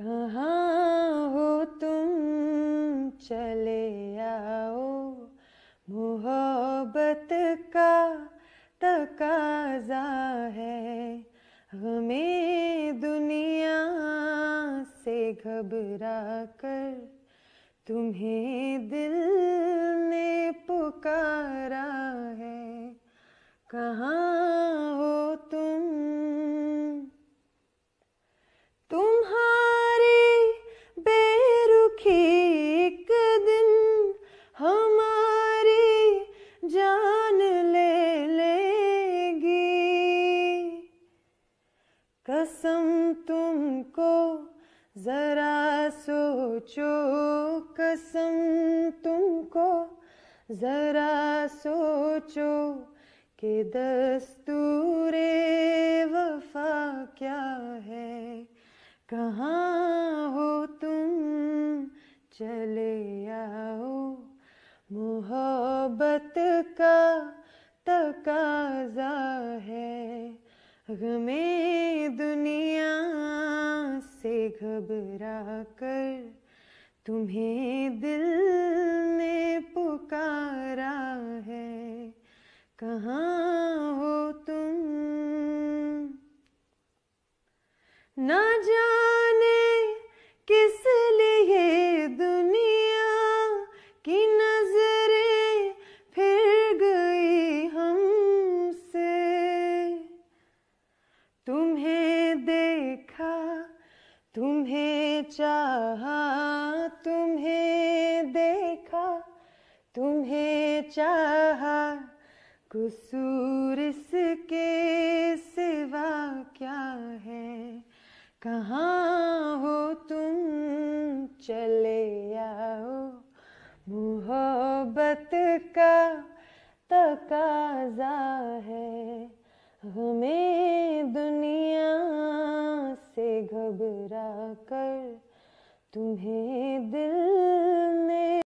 कहाँ हो तुम चले आओ मोहब्बत का तकाजा है हमें दुनिया से घबरा कर तुम्हें दिल ने पुकारा है कहाँ कसम तुमको जरा सोचो कसम तुमको जरा सोचो कि दस्तूरे वफा क्या है कहाँ हो तुम चले आओ मोहब्बत का तकाजा है गमे दुनिया से घबरा कर तुम्हें दिल ने पुकारा है कहाँ हो तुम ना तुम्हें चाहा तुम्हें देखा तुम्हें चाहा कुसूर इसके सिवा क्या है कहाँ हो तुम चले आओ मोहब्बत का तकाजा है हमें घबरा कर तुम्हें दिल